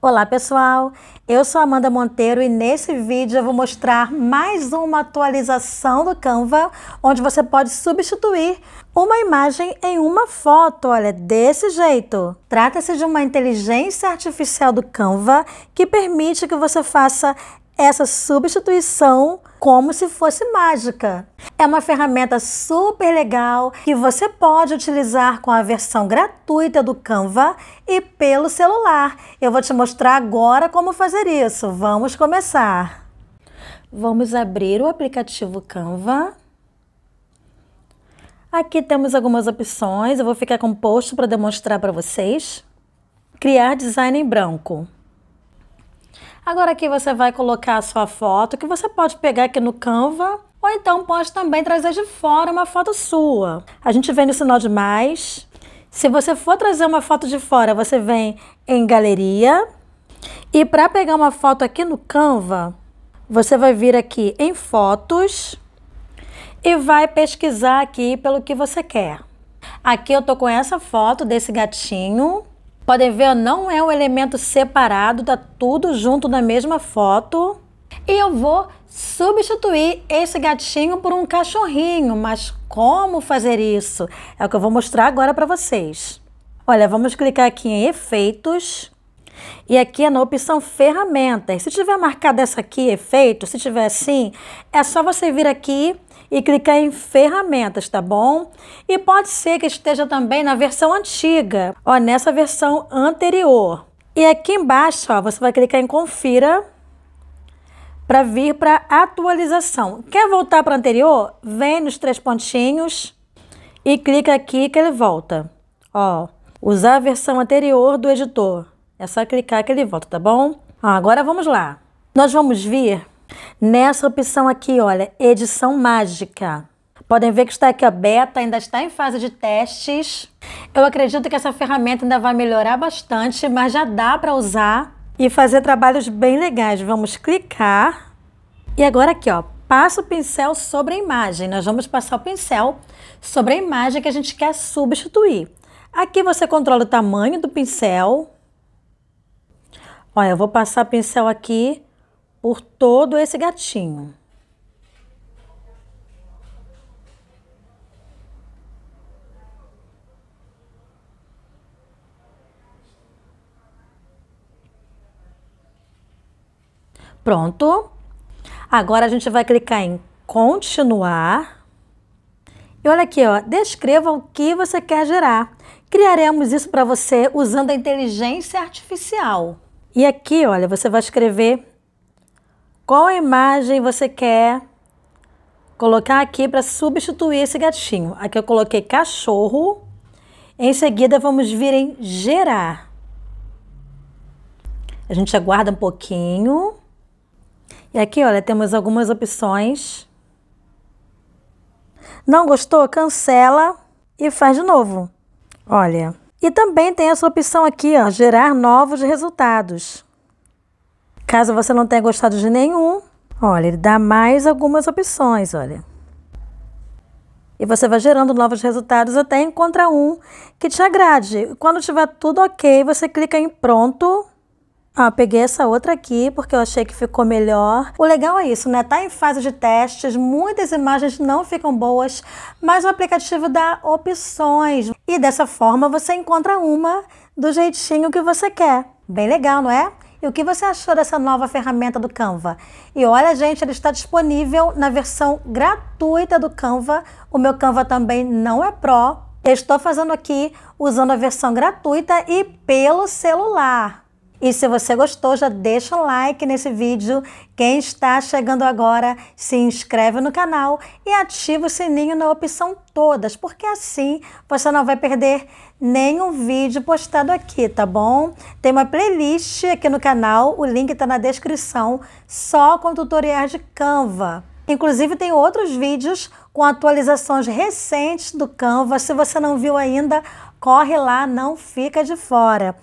Olá pessoal, eu sou Amanda Monteiro e nesse vídeo eu vou mostrar mais uma atualização do Canva, onde você pode substituir uma imagem em uma foto, olha, desse jeito. Trata-se de uma inteligência artificial do Canva que permite que você faça essa substituição como se fosse mágica é uma ferramenta super legal que você pode utilizar com a versão gratuita do Canva e pelo celular. Eu vou te mostrar agora como fazer isso. Vamos começar. Vamos abrir o aplicativo Canva. Aqui temos algumas opções, eu vou ficar com post para demonstrar para vocês. Criar design em branco. Agora aqui você vai colocar a sua foto, que você pode pegar aqui no Canva ou então pode também trazer de fora uma foto sua. A gente vem no sinal de mais. Se você for trazer uma foto de fora, você vem em galeria. E para pegar uma foto aqui no Canva, você vai vir aqui em fotos e vai pesquisar aqui pelo que você quer. Aqui eu tô com essa foto desse gatinho. Podem ver, não é um elemento separado, tá tudo junto na mesma foto. E eu vou substituir esse gatinho por um cachorrinho. Mas como fazer isso? É o que eu vou mostrar agora para vocês. Olha, vamos clicar aqui em efeitos. E aqui é na opção ferramentas. Se tiver marcada essa aqui, efeito, se tiver assim, é só você vir aqui e clicar em ferramentas, tá bom? E pode ser que esteja também na versão antiga, ó, nessa versão anterior. E aqui embaixo, ó, você vai clicar em confira para vir para atualização. Quer voltar para anterior? Vem nos três pontinhos e clica aqui que ele volta. Ó, usar a versão anterior do editor. É só clicar que ele volta, tá bom? Ó, agora vamos lá. Nós vamos vir nessa opção aqui, olha, edição mágica. Podem ver que está aqui, a beta, ainda está em fase de testes. Eu acredito que essa ferramenta ainda vai melhorar bastante, mas já dá para usar e fazer trabalhos bem legais. Vamos clicar e agora aqui, ó, passa o pincel sobre a imagem. Nós vamos passar o pincel sobre a imagem que a gente quer substituir. Aqui você controla o tamanho do pincel. Olha, eu vou passar o pincel aqui por todo esse gatinho. Pronto. Agora a gente vai clicar em continuar. E olha aqui, ó, descreva o que você quer gerar. Criaremos isso para você usando a inteligência artificial. E aqui, olha, você vai escrever qual imagem você quer colocar aqui para substituir esse gatinho. Aqui eu coloquei cachorro. Em seguida, vamos vir em gerar. A gente aguarda um pouquinho. É e aqui, olha, temos algumas opções. Não gostou? Cancela e faz de novo. Olha. E também tem essa opção aqui, ó, gerar novos resultados. Caso você não tenha gostado de nenhum, olha, ele dá mais algumas opções, olha. E você vai gerando novos resultados até encontrar um que te agrade. Quando tiver tudo ok, você clica em pronto ah, peguei essa outra aqui porque eu achei que ficou melhor. O legal é isso, né? Tá em fase de testes, muitas imagens não ficam boas, mas o aplicativo dá opções. E dessa forma você encontra uma do jeitinho que você quer. Bem legal, não é? E o que você achou dessa nova ferramenta do Canva? E olha, gente, ele está disponível na versão gratuita do Canva. O meu Canva também não é Pro. Eu estou fazendo aqui usando a versão gratuita e pelo celular. E se você gostou, já deixa um like nesse vídeo. Quem está chegando agora, se inscreve no canal e ativa o sininho na opção todas, porque assim você não vai perder nenhum vídeo postado aqui, tá bom? Tem uma playlist aqui no canal, o link está na descrição, só com tutoriais de Canva. Inclusive tem outros vídeos com atualizações recentes do Canva. Se você não viu ainda, corre lá, não fica de fora.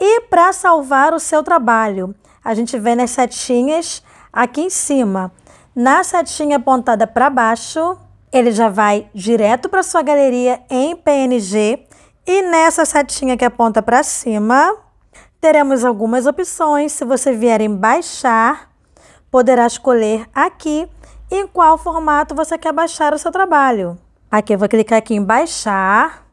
E para salvar o seu trabalho, a gente vem nas setinhas aqui em cima. Na setinha apontada para baixo, ele já vai direto para sua galeria em PNG. E nessa setinha que aponta para cima, teremos algumas opções. Se você vier em baixar, poderá escolher aqui em qual formato você quer baixar o seu trabalho. Aqui eu vou clicar aqui em baixar.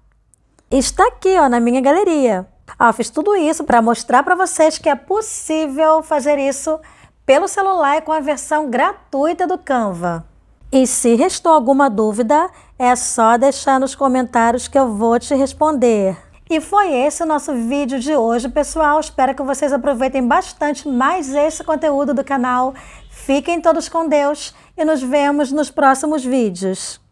Está aqui ó, na minha galeria. Ah, eu fiz tudo isso para mostrar para vocês que é possível fazer isso pelo celular e com a versão gratuita do Canva. E se restou alguma dúvida, é só deixar nos comentários que eu vou te responder. E foi esse o nosso vídeo de hoje, pessoal. Espero que vocês aproveitem bastante mais esse conteúdo do canal. Fiquem todos com Deus e nos vemos nos próximos vídeos.